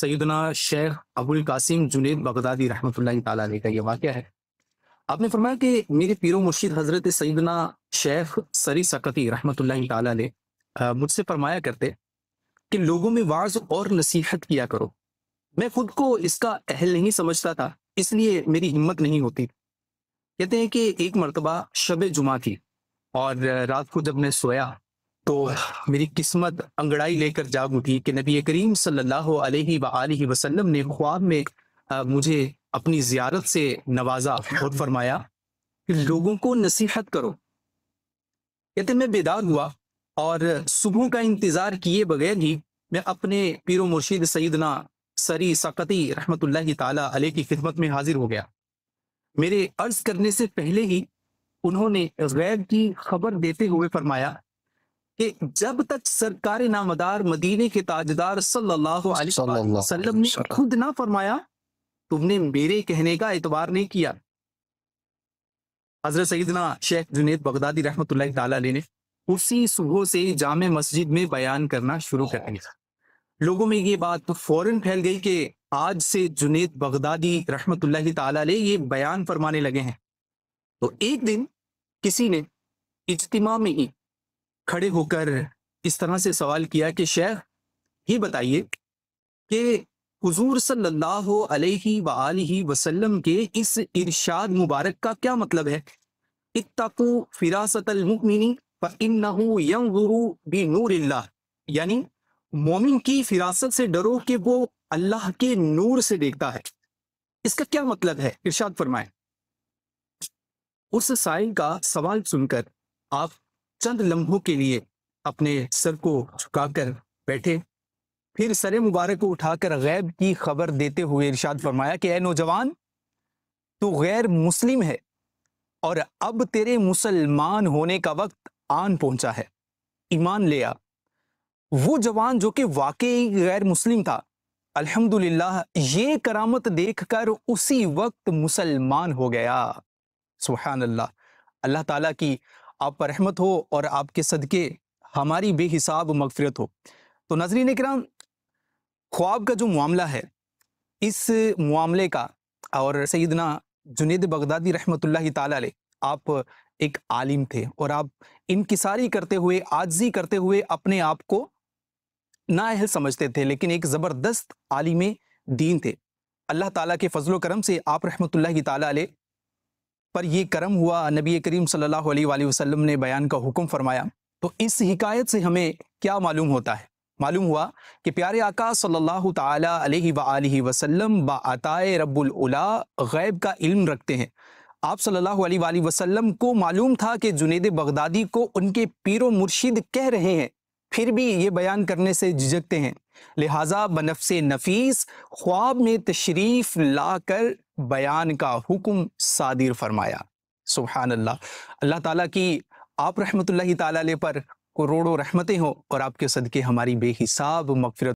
सैदना शेख अबुल कासिम जुनेद बगदादी रहमत ताली का यह वाक़ है आपने फरमाया कि मेरे पीर मुर्शीद हज़रत सैदना शेख सरी सकती रहमत ताली मुझसे फरमाया करते कि लोगों में वाज और नसीहत किया करो मैं खुद को इसका अहल नहीं समझता था इसलिए मेरी हिम्मत नहीं होती कहते हैं कि एक मरतबा शब जुमा थी और रात को जब मैं सोया तो मेरी किस्मत अंगड़ाई लेकर जाग उठी कि नबी करीम सल्लल्लाहु अलैहि वसल्लम ने ख्वाब में मुझे अपनी जियारत से नवाजा और फरमाया कि लोगों को नसीहत करो कहते मैं बेदार हुआ और सुबह का इंतज़ार किए बगैर ही मैं अपने पीर मुर्शीद सईदना सरी सकती रहमत ताली की खिदमत में हाजिर हो गया मेरे अर्ज करने से पहले ही उन्होंने गैब की खबर देते हुए फरमाया कि जब तक सरकार नामदार मदीने के ताजदार सल्लल्लाहु ने खुद ना फरमाया तुमने मेरे कहने का एतबार नहीं किया हजरत सईदना शेख जुनेद बगदादी रहमत ने उसी सुबह से जाम मस्जिद में बयान करना शुरू कर दिया लोगों में ये बात फौरन फैल गई कि आज से जुनेद बगदादी रहमत ये बयान फरमाने लगे हैं तो एक दिन किसी ने इज्तिमा में ही खड़े होकर इस तरह से सवाल किया कि शेख ये बताइए कि हुजूर सल्लल्लाहु अलैहि वआलि वसल्लम के इस इरशाद मुबारक का क्या मतलब है इत्ताकु फिरासतल मुमिनी फइन्नहु यंजुरु बिनूरिल्लाह यानी मोमिन की फिरासत से डरो कि वो अल्लाह के नूर से देखता है इसका क्या मतलब है इरशाद फरमाए उस साइन का सवाल सुनकर आप चंद लम्हों के लिए अपने सर को झुकाकर बैठे फिर सर मुबारक को उठाकर गैब की खबर देते हुए इरशाद फरमाया कि ए नौजवान तू गैर मुस्लिम है और अब तेरे मुसलमान होने का वक्त आन पहुंचा है ईमान ले आ वो जवान जो कि वाकई गैर मुस्लिम था अल्हम्दुलिल्लाह ये करामत देखकर उसी वक्त मुसलमान हो गया सुबहान अल्लाह अल्लाह ताला की आप पर रहमत हो और आपके सदक़े हमारी बेहिसाब मगफरत हो तो नजरीन कराम ख्वाब का जो मामला है इस मामले का और सईदना जुनेद बगदादी रहमत ला आप एक आलिम थे और आप इनकसारी करते हुए आजी करते हुए अपने आप को नाअहल समझते थे लेकिन एक ज़बरदस्त आलिम दीन थे अल्लाह ताला के फजलो करम से आप रहमत ला पर यह करम हुआ नबी करीम सल्लल्लाहु अलैहि वसल्लम ने बयान का हुक्म फरमाया तो इस हिकायत से हमें क्या मालूम होता है मालूम हुआ कि प्यारे आका सल्लल्लाहु ताला अलैहि व वसल्लम बाताए रब्बुल उला गैब का इल्म रखते हैं आप सल्लल्लाहु अलैहि वसल्लम को मालूम था कि जुनेद बगदादी को उनके पीरो मुर्शिद कह रहे हैं फिर भी ये बयान करने से झिझकते हैं लिहाजा बनफ से नफीस ख्वाब में तशरीफ़ ला कर बयान का हुक्म सादिर फरमाया सुबहान अल्लाह अल्लाह ताला की आप रहमतुल्लाह ताला पर करोड़ों रहमतें हों और आपके सदक़े हमारी बेहिसाब मगफरत